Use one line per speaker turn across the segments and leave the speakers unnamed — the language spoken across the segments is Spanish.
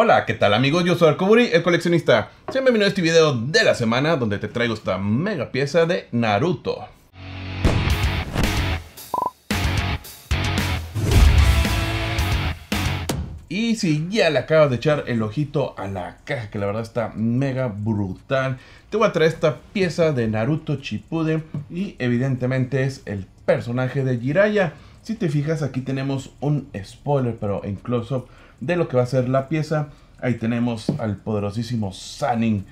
Hola, ¿qué tal amigos? Yo soy Arkoburi, el coleccionista. Sean bienvenidos a este video de la semana donde te traigo esta mega pieza de Naruto. Y si ya le acabas de echar el ojito a la caja, que la verdad está mega brutal, te voy a traer esta pieza de Naruto Chipude y evidentemente es el personaje de Jiraiya. Si te fijas aquí tenemos un spoiler, pero en close-up de lo que va a ser la pieza. Ahí tenemos al poderosísimo Sanin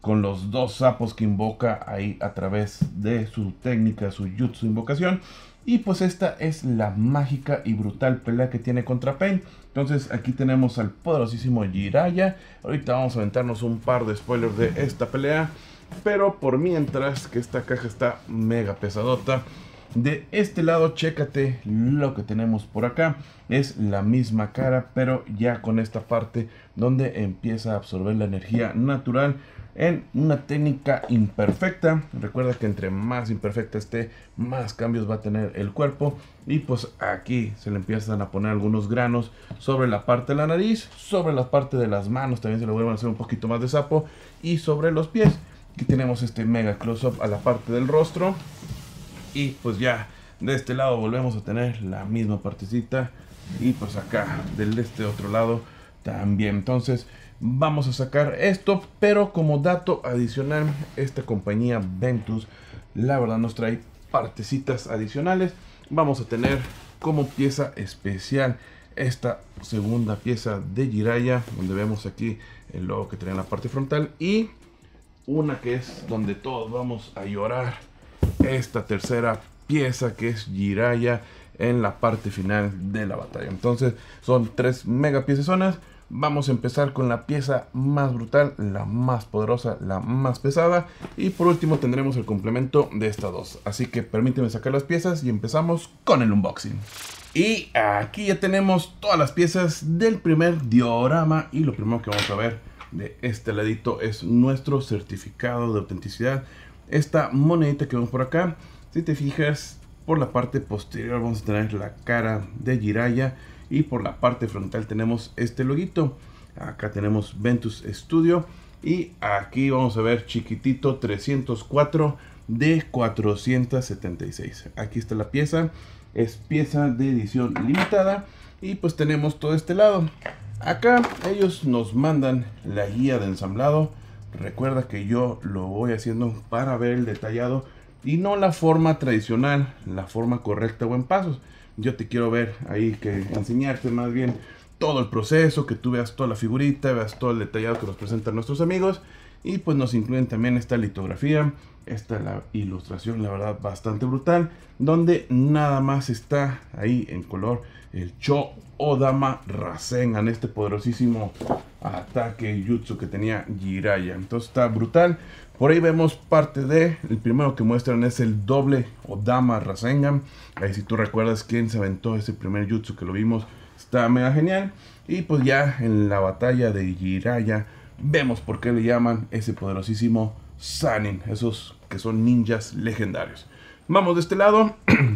con los dos sapos que invoca ahí a través de su técnica, su jutsu invocación. Y pues esta es la mágica y brutal pelea que tiene contra Pain. Entonces aquí tenemos al poderosísimo Jiraya. Ahorita vamos a aventarnos un par de spoilers de esta pelea. Pero por mientras que esta caja está mega pesadota. De este lado, chécate lo que tenemos por acá. Es la misma cara, pero ya con esta parte donde empieza a absorber la energía natural en una técnica imperfecta. Recuerda que entre más imperfecta esté, más cambios va a tener el cuerpo. Y pues aquí se le empiezan a poner algunos granos sobre la parte de la nariz, sobre la parte de las manos, también se le vuelven a hacer un poquito más de sapo, y sobre los pies. Aquí tenemos este mega close-up a la parte del rostro y pues ya, de este lado volvemos a tener la misma partecita. Y pues acá, del este otro lado también. Entonces vamos a sacar esto. Pero como dato adicional, esta compañía Ventus, la verdad nos trae partecitas adicionales. Vamos a tener como pieza especial esta segunda pieza de Giraya donde vemos aquí el logo que trae en la parte frontal y una que es donde todos vamos a llorar esta tercera pieza que es Jiraya en la parte final de la batalla. Entonces son tres mega zonas Vamos a empezar con la pieza más brutal, la más poderosa, la más pesada. Y por último tendremos el complemento de estas dos. Así que permíteme sacar las piezas y empezamos con el unboxing. Y aquí ya tenemos todas las piezas del primer diorama. Y lo primero que vamos a ver de este ladito es nuestro certificado de autenticidad esta monedita que vemos por acá. Si te fijas, por la parte posterior vamos a tener la cara de Jiraya y por la parte frontal tenemos este loguito. Acá tenemos Ventus Studio y aquí vamos a ver chiquitito 304 de 476. Aquí está la pieza, es pieza de edición limitada y pues tenemos todo este lado. Acá ellos nos mandan la guía de ensamblado Recuerda que yo lo voy haciendo para ver el detallado y no la forma tradicional, la forma correcta o en pasos. Yo te quiero ver ahí que enseñarte más bien todo el proceso, que tú veas toda la figurita, veas todo el detallado que nos presentan nuestros amigos y pues nos incluyen también esta litografía, esta la ilustración, la verdad, bastante brutal, donde nada más está ahí en color el Cho Odama Rasengan, este poderosísimo ataque jutsu que tenía Jiraiya. Entonces está brutal. Por ahí vemos parte de, el primero que muestran es el doble Odama Rasengan. Ahí si tú recuerdas quién se aventó ese primer jutsu que lo vimos, está mega genial. Y pues ya en la batalla de Jiraiya vemos por qué le llaman ese poderosísimo Sanin, esos que son ninjas legendarios. Vamos de este lado,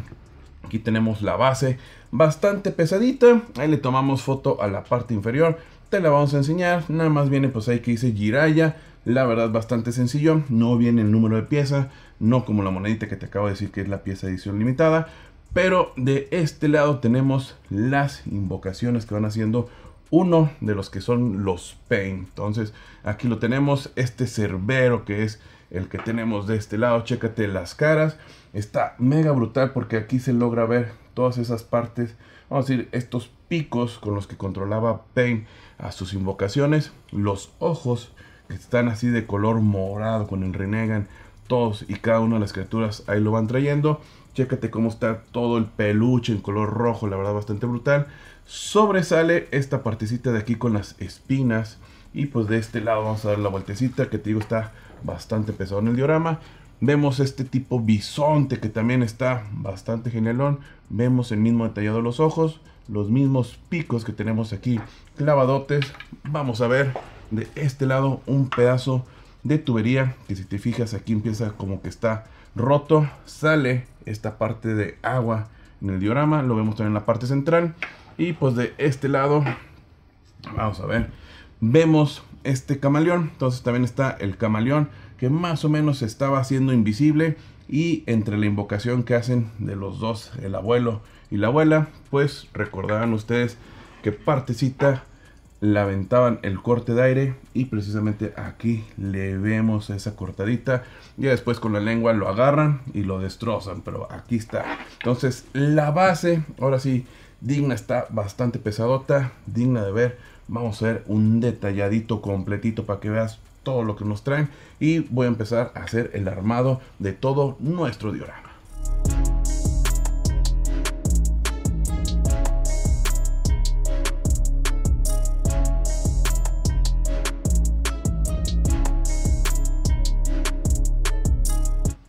aquí tenemos la base bastante pesadita, ahí le tomamos foto a la parte inferior, te la vamos a enseñar, nada más viene pues ahí que dice Jiraya, la verdad bastante sencillo, no viene el número de pieza, no como la monedita que te acabo de decir que es la pieza edición limitada, pero de este lado tenemos las invocaciones que van haciendo uno de los que son los Pain Entonces aquí lo tenemos, este Cerbero que es el que tenemos de este lado, chécate las caras, está mega brutal porque aquí se logra ver todas esas partes, vamos a decir, estos picos con los que controlaba Pain a sus invocaciones, los ojos que están así de color morado con el Renegan, todos y cada una de las criaturas ahí lo van trayendo, chécate cómo está todo el peluche en color rojo, la verdad bastante brutal, sobresale esta partecita de aquí con las espinas y pues de este lado vamos a dar la vueltecita que te digo está bastante pesado en el diorama vemos este tipo bisonte que también está bastante genialón vemos el mismo detallado de los ojos los mismos picos que tenemos aquí clavadotes vamos a ver de este lado un pedazo de tubería que si te fijas aquí empieza como que está roto sale esta parte de agua en el diorama lo vemos también en la parte central y pues de este lado, vamos a ver, vemos este camaleón. Entonces también está el camaleón que más o menos estaba haciendo invisible. Y entre la invocación que hacen de los dos, el abuelo y la abuela, pues recordarán ustedes que partecita le el corte de aire y precisamente aquí le vemos esa cortadita. Y después con la lengua lo agarran y lo destrozan, pero aquí está. Entonces la base, ahora sí, digna, está bastante pesadota, digna de ver. Vamos a ver un detalladito completito para que veas todo lo que nos traen y voy a empezar a hacer el armado de todo nuestro diorama.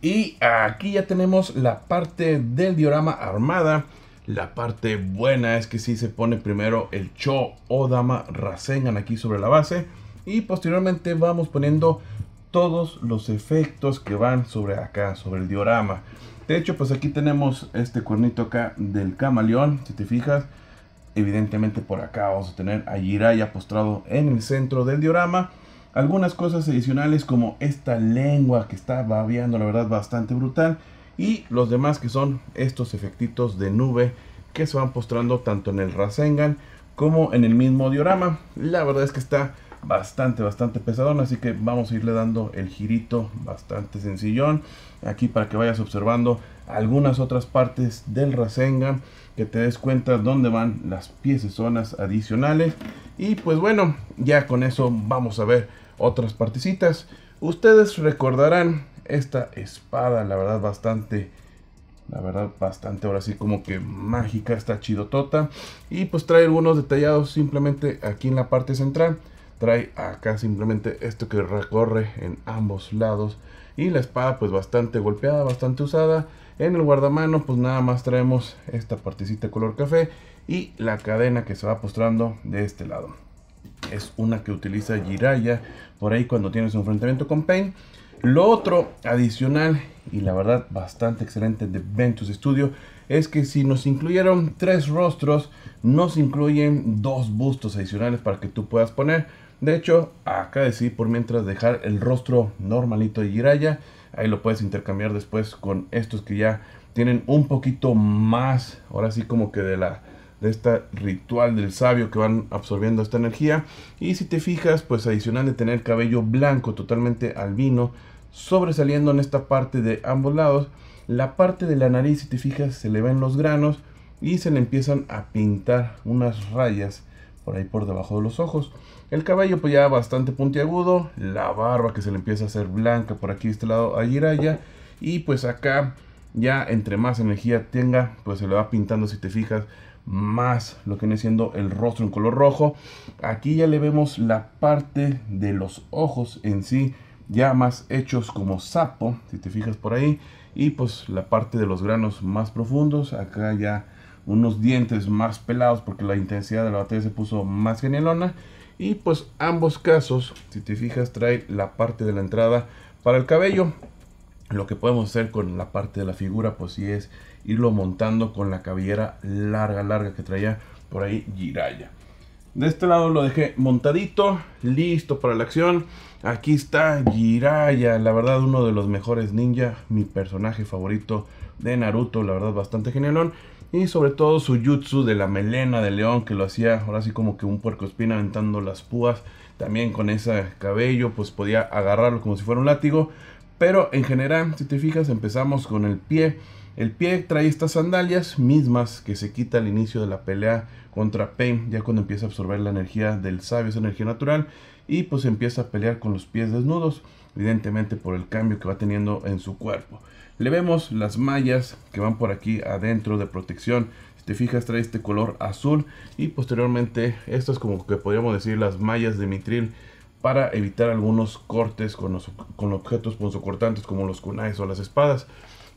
Y aquí ya tenemos la parte del diorama armada la parte buena es que si se pone primero el Cho o Dama Rasengan aquí sobre la base. Y posteriormente vamos poniendo todos los efectos que van sobre acá, sobre el diorama. De hecho, pues aquí tenemos este cuernito acá del camaleón, si te fijas. Evidentemente por acá vamos a tener a Jiraiya postrado en el centro del diorama. Algunas cosas adicionales como esta lengua que está babeando, la verdad, bastante brutal y los demás que son estos efectitos de nube que se van postrando tanto en el Rasengan como en el mismo diorama. La verdad es que está bastante, bastante pesadón, así que vamos a irle dando el girito bastante sencillón aquí para que vayas observando algunas otras partes del Rasengan, que te des cuenta dónde van las piezas zonas adicionales y pues bueno, ya con eso vamos a ver otras partecitas. Ustedes recordarán esta espada, la verdad bastante, la verdad bastante ahora sí como que mágica, está Tota, Y pues trae algunos detallados simplemente aquí en la parte central. Trae acá simplemente esto que recorre en ambos lados. Y la espada pues bastante golpeada, bastante usada. En el guardamano pues nada más traemos esta partecita color café. Y la cadena que se va postrando de este lado. Es una que utiliza Jiraya por ahí cuando tienes un enfrentamiento con Pain. Lo otro adicional y la verdad bastante excelente de Ventus Studio es que si nos incluyeron tres rostros, nos incluyen dos bustos adicionales para que tú puedas poner. De hecho, acá decidí por mientras dejar el rostro normalito de Jiraya. Ahí lo puedes intercambiar después con estos que ya tienen un poquito más, ahora sí como que de la de este ritual del sabio que van absorbiendo esta energía. Y si te fijas, pues adicional de tener cabello blanco totalmente albino, sobresaliendo en esta parte de ambos lados, la parte de la nariz, si te fijas, se le ven los granos y se le empiezan a pintar unas rayas por ahí por debajo de los ojos. El cabello pues ya bastante puntiagudo, la barba que se le empieza a hacer blanca por aquí de este lado a raya. y pues acá ya entre más energía tenga, pues se le va pintando si te fijas más lo que viene siendo el rostro en color rojo. Aquí ya le vemos la parte de los ojos en sí, ya más hechos como sapo, si te fijas por ahí. Y pues la parte de los granos más profundos, acá ya unos dientes más pelados porque la intensidad de la batería se puso más genialona. Y pues ambos casos, si te fijas, trae la parte de la entrada para el cabello. Lo que podemos hacer con la parte de la figura, pues si es irlo montando con la cabellera larga, larga que traía por ahí Jiraya. De este lado lo dejé montadito, listo para la acción. Aquí está Jiraya, la verdad uno de los mejores ninja, mi personaje favorito de Naruto, la verdad bastante genialón. Y sobre todo su jutsu de la melena de león que lo hacía ahora sí como que un puerco espina aventando las púas. También con ese cabello pues podía agarrarlo como si fuera un látigo. Pero en general, si te fijas, empezamos con el pie el pie trae estas sandalias mismas que se quita al inicio de la pelea contra Pain, ya cuando empieza a absorber la energía del sabio, esa energía natural, y pues empieza a pelear con los pies desnudos, evidentemente por el cambio que va teniendo en su cuerpo. Le vemos las mallas que van por aquí adentro de protección. Si te fijas trae este color azul y posteriormente estas como que podríamos decir las mallas de mitril para evitar algunos cortes con, los, con objetos punzocortantes como los kunais o las espadas.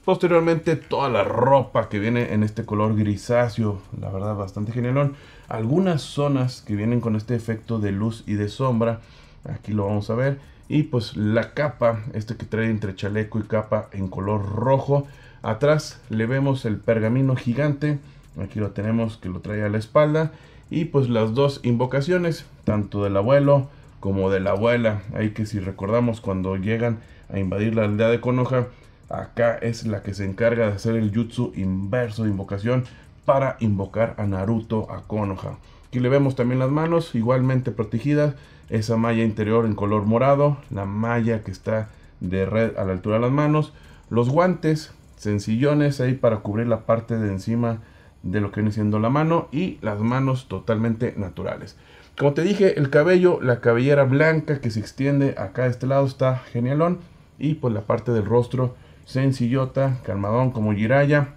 Posteriormente toda la ropa que viene en este color grisáceo, la verdad bastante genialón. Algunas zonas que vienen con este efecto de luz y de sombra, aquí lo vamos a ver. Y pues la capa, este que trae entre chaleco y capa en color rojo. Atrás le vemos el pergamino gigante, aquí lo tenemos que lo trae a la espalda. Y pues las dos invocaciones, tanto del abuelo como de la abuela. Ahí que si recordamos cuando llegan a invadir la aldea de Conoja Acá es la que se encarga de hacer el jutsu inverso de invocación para invocar a Naruto a Konoha. Aquí le vemos también las manos igualmente protegidas. Esa malla interior en color morado. La malla que está de red a la altura de las manos. Los guantes sencillones ahí para cubrir la parte de encima de lo que viene siendo la mano. Y las manos totalmente naturales. Como te dije, el cabello, la cabellera blanca que se extiende acá a este lado está genialón. Y pues la parte del rostro sencillota, calmadón como Jiraya,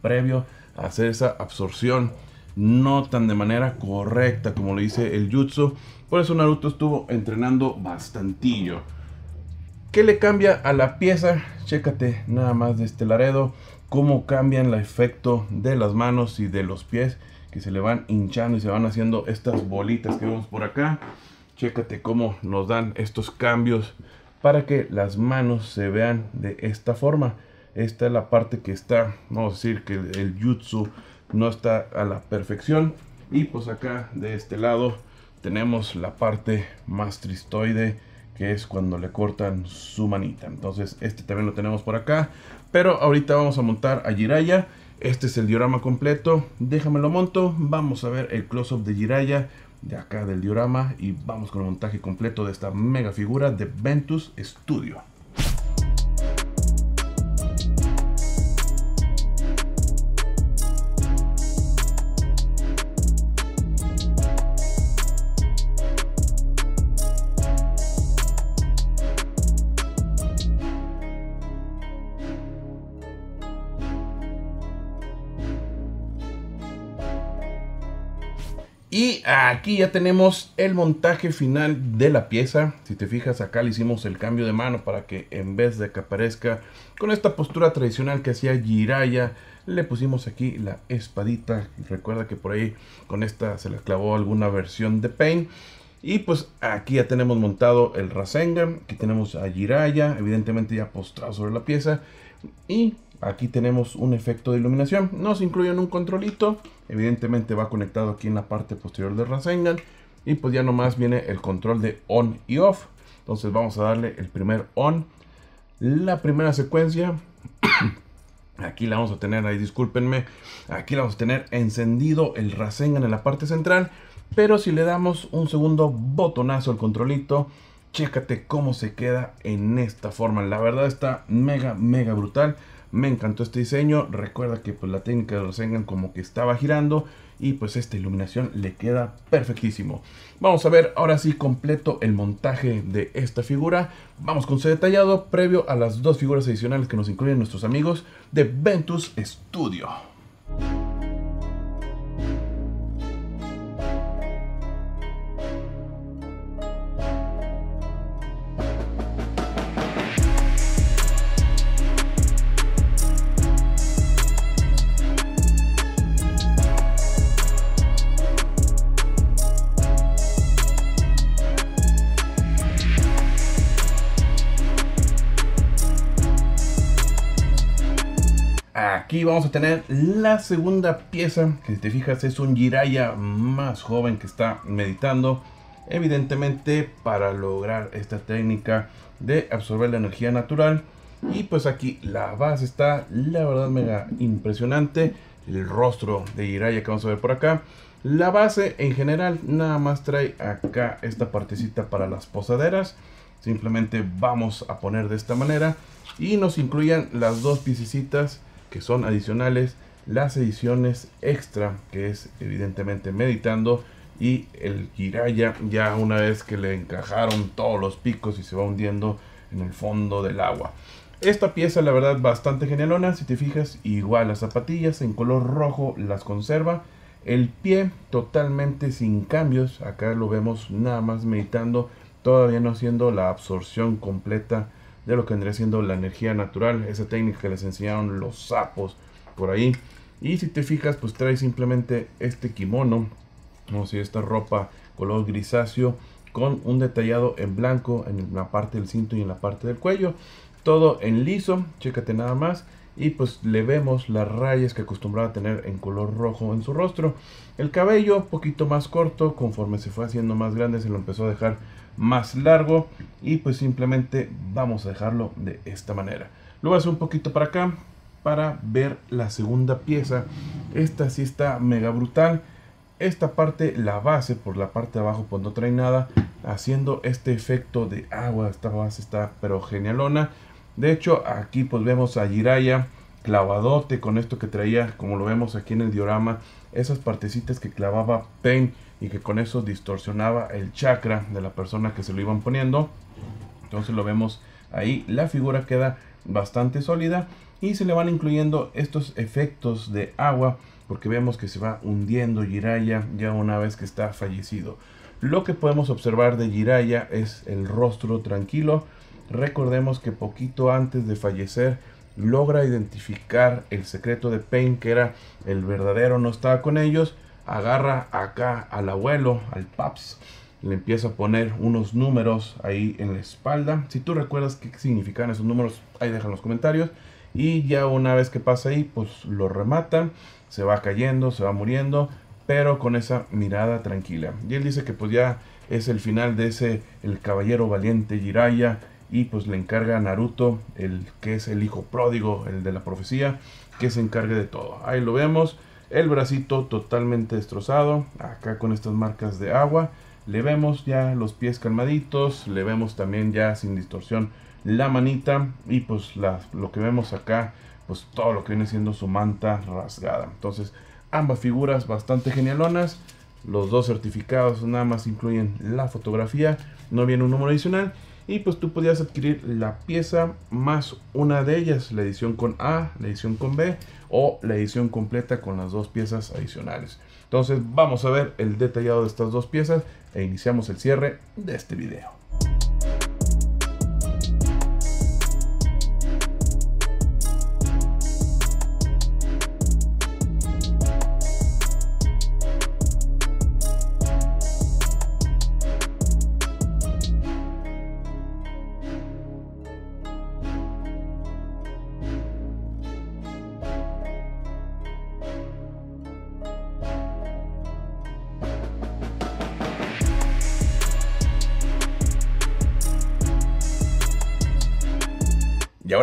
previo a hacer esa absorción no tan de manera correcta como lo dice el Jutsu. Por eso Naruto estuvo entrenando bastantillo. ¿Qué le cambia a la pieza? Chécate nada más de este Laredo. Cómo cambian el efecto de las manos y de los pies. Que se le van hinchando y se van haciendo estas bolitas que vemos por acá. Chécate cómo nos dan estos cambios para que las manos se vean de esta forma. Esta es la parte que está, vamos a decir que el, jutsu no está a la perfección. Y pues acá de este lado tenemos la parte más tristoide que es cuando le cortan su manita. Entonces este también lo tenemos por acá. Pero ahorita vamos a montar a Jiraya. Este es el diorama completo. Déjamelo monto. Vamos a ver el close-up de Jiraya de acá del diorama y vamos con el montaje completo de esta mega figura de Ventus Studio. Aquí ya tenemos el montaje final de la pieza. Si te fijas acá le hicimos el cambio de mano para que en vez de que aparezca con esta postura tradicional que hacía Jiraya, le pusimos aquí la espadita. Recuerda que por ahí con esta se la clavó alguna versión de Pain. Y pues aquí ya tenemos montado el Rasengan, aquí tenemos a Jiraya, evidentemente ya postrado sobre la pieza. Y aquí tenemos un efecto de iluminación. Nos incluyen un controlito. Evidentemente va conectado aquí en la parte posterior del Rasengan. Y pues ya nomás viene el control de on y off. Entonces vamos a darle el primer on. La primera secuencia. aquí la vamos a tener, ahí discúlpenme. Aquí la vamos a tener encendido el Rasengan en la parte central. Pero si le damos un segundo botonazo al controlito chécate cómo se queda en esta forma. La verdad está mega, mega brutal. Me encantó este diseño. Recuerda que pues, la técnica de Rasengan como que estaba girando. Y pues esta iluminación le queda perfectísimo. Vamos a ver ahora sí completo el montaje de esta figura. Vamos con su detallado previo a las dos figuras adicionales que nos incluyen nuestros amigos de Ventus Studio. y vamos a tener la segunda pieza, que si te fijas es un Jiraya más joven que está meditando, evidentemente para lograr esta técnica de absorber la energía natural. Y pues aquí la base está, la verdad, mega impresionante. El rostro de Jiraya que vamos a ver por acá. La base en general nada más trae acá esta partecita para las posaderas. Simplemente vamos a poner de esta manera. Y nos incluyan las dos piecitas son adicionales, las ediciones extra, que es evidentemente meditando, y el kiraya ya una vez que le encajaron todos los picos y se va hundiendo en el fondo del agua. Esta pieza, la verdad, bastante genialona. Si te fijas, igual las zapatillas en color rojo las conserva. El pie totalmente sin cambios. Acá lo vemos nada más meditando, todavía no haciendo la absorción completa de lo que vendría siendo la energía natural, esa técnica que les enseñaron los sapos por ahí. Y si te fijas, pues trae simplemente este kimono, como si esta ropa color grisáceo, con un detallado en blanco en la parte del cinto y en la parte del cuello. Todo en liso, chécate nada más. Y pues le vemos las rayas que acostumbraba a tener en color rojo en su rostro. El cabello un poquito más corto, conforme se fue haciendo más grande se lo empezó a dejar más largo y pues simplemente vamos a dejarlo de esta manera lo voy a hacer un poquito para acá para ver la segunda pieza esta sí está mega brutal esta parte la base por la parte de abajo pues no trae nada haciendo este efecto de agua esta base está pero genialona de hecho aquí pues vemos a Jiraya clavadote con esto que traía, como lo vemos aquí en el diorama, esas partecitas que clavaba pen y que con eso distorsionaba el chakra de la persona que se lo iban poniendo. Entonces lo vemos ahí, la figura queda bastante sólida y se le van incluyendo estos efectos de agua porque vemos que se va hundiendo Jiraya ya una vez que está fallecido. Lo que podemos observar de Jiraya es el rostro tranquilo. Recordemos que poquito antes de fallecer logra identificar el secreto de Pain, que era el verdadero, no estaba con ellos, agarra acá al abuelo, al Paps, le empieza a poner unos números ahí en la espalda. Si tú recuerdas qué significan esos números, ahí dejan los comentarios. Y ya una vez que pasa ahí, pues lo rematan, se va cayendo, se va muriendo, pero con esa mirada tranquila. Y él dice que pues ya es el final de ese El Caballero Valiente Jiraya y pues le encarga a Naruto, el que es el hijo pródigo, el de la profecía, que se encargue de todo. Ahí lo vemos, el bracito totalmente destrozado, acá con estas marcas de agua. Le vemos ya los pies calmaditos, le vemos también ya sin distorsión la manita y pues lo que vemos acá, pues todo lo que viene siendo su manta rasgada. Entonces, ambas figuras bastante genialonas. Los dos certificados nada más incluyen la fotografía, no viene un número adicional y pues tú podías adquirir la pieza más una de ellas, la edición con A, la edición con B o la edición completa con las dos piezas adicionales. Entonces vamos a ver el detallado de estas dos piezas e iniciamos el cierre de este video.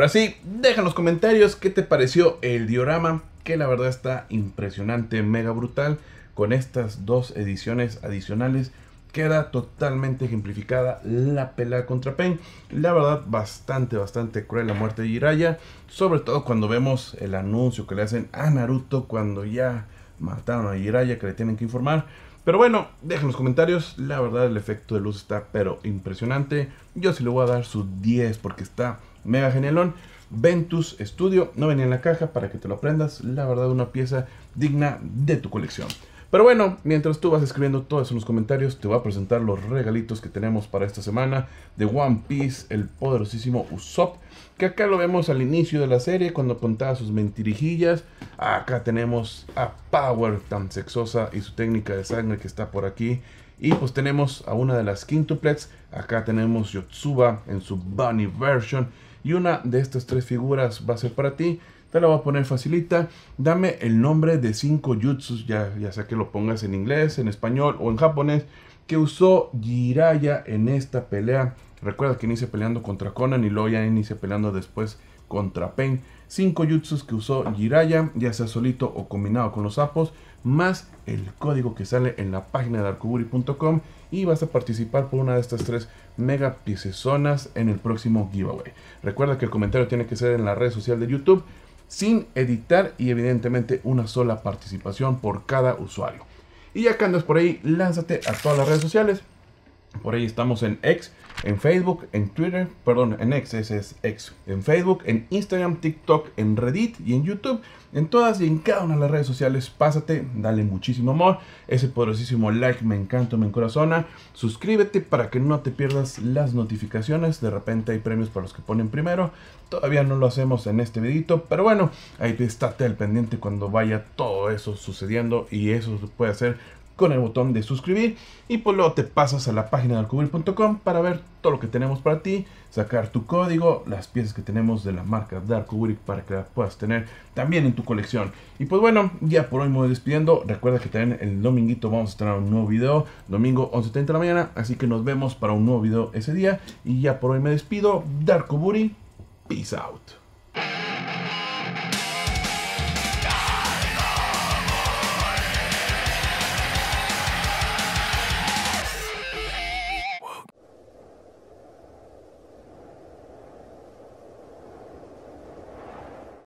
Ahora sí, deja en los comentarios qué te pareció el diorama, que la verdad está impresionante, mega brutal, con estas dos ediciones adicionales. Queda totalmente ejemplificada la pelea contra Pain. La verdad, bastante, bastante cruel la muerte de Jiraya. Sobre todo cuando vemos el anuncio que le hacen a Naruto cuando ya mataron a Jiraya, que le tienen que informar. Pero bueno, en los comentarios. La verdad, el efecto de luz está pero impresionante. Yo sí le voy a dar su 10 porque está Mega Genelón. Ventus Studio. No venía en la caja para que te lo aprendas. La verdad, una pieza digna de tu colección. Pero bueno, mientras tú vas escribiendo todo eso en los comentarios, te voy a presentar los regalitos que tenemos para esta semana de One Piece, el poderosísimo Usopp, que acá lo vemos al inicio de la serie cuando contaba sus mentirijillas. Acá tenemos a Power tan sexosa y su técnica de sangre que está por aquí. Y pues tenemos a una de las quintuplets, acá tenemos Yotsuba en su Bunny version y una de estas tres figuras va a ser para ti. Te la voy a poner facilita. Dame el nombre de cinco jutsus, ya, ya sea que lo pongas en inglés, en español o en japonés, que usó Jiraya en esta pelea. Recuerda que inicia peleando contra Conan y luego ya inicia peleando después contra Pain. Cinco jutsus que usó Jiraya, ya sea solito o combinado con los sapos, más el código que sale en la página de arcuburi.com y vas a participar por una de estas tres zonas en el próximo giveaway. Recuerda que el comentario tiene que ser en la red social de YouTube sin editar y evidentemente una sola participación por cada usuario. Y ya que andas por ahí, lánzate a todas las redes sociales. Por ahí estamos en X, en Facebook, en Twitter, perdón, en X, ese es X, en Facebook, en Instagram, TikTok, en Reddit y en YouTube. En todas y en cada una de las redes sociales, pásate, dale muchísimo amor, ese poderosísimo like, me encanta, me encorazona. Suscríbete para que no te pierdas las notificaciones. De repente hay premios para los que ponen primero. Todavía no lo hacemos en este videito, pero bueno, ahí estate al pendiente cuando vaya todo eso sucediendo y eso puede ser con el botón de suscribir y pues luego te pasas a la página de para ver todo lo que tenemos para ti, sacar tu código, las piezas que tenemos de la marca Dark para que las puedas tener también en tu colección. Y pues bueno, ya por hoy me voy despidiendo. Recuerda que también el dominguito vamos a tener un nuevo video, domingo 11.30 de la mañana, así que nos vemos para un nuevo video ese día. Y ya por hoy me despido. darkuburi peace out.